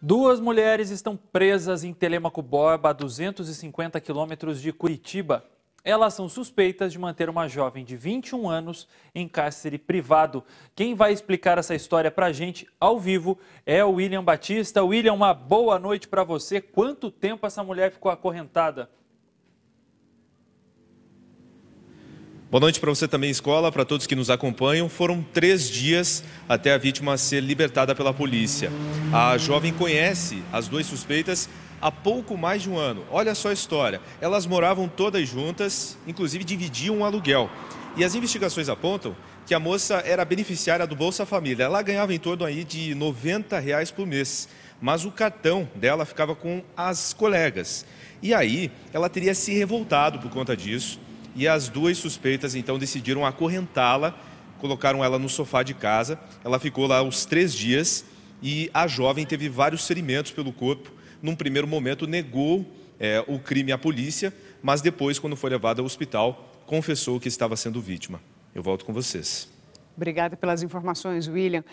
Duas mulheres estão presas em Telemaco Borba, a 250 quilômetros de Curitiba. Elas são suspeitas de manter uma jovem de 21 anos em cárcere privado. Quem vai explicar essa história para a gente ao vivo é o William Batista. William, uma boa noite para você. Quanto tempo essa mulher ficou acorrentada? Boa noite para você também, escola, para todos que nos acompanham. Foram três dias até a vítima ser libertada pela polícia. A jovem conhece as duas suspeitas há pouco mais de um ano. Olha só a história. Elas moravam todas juntas, inclusive dividiam um aluguel. E as investigações apontam que a moça era beneficiária do Bolsa Família. Ela ganhava em torno aí de R$ 90 reais por mês, mas o cartão dela ficava com as colegas. E aí ela teria se revoltado por conta disso e as duas suspeitas então decidiram acorrentá-la, colocaram ela no sofá de casa. Ela ficou lá os três dias e a jovem teve vários ferimentos pelo corpo. Num primeiro momento, negou é, o crime à polícia, mas depois, quando foi levada ao hospital, confessou que estava sendo vítima. Eu volto com vocês. Obrigada pelas informações, William.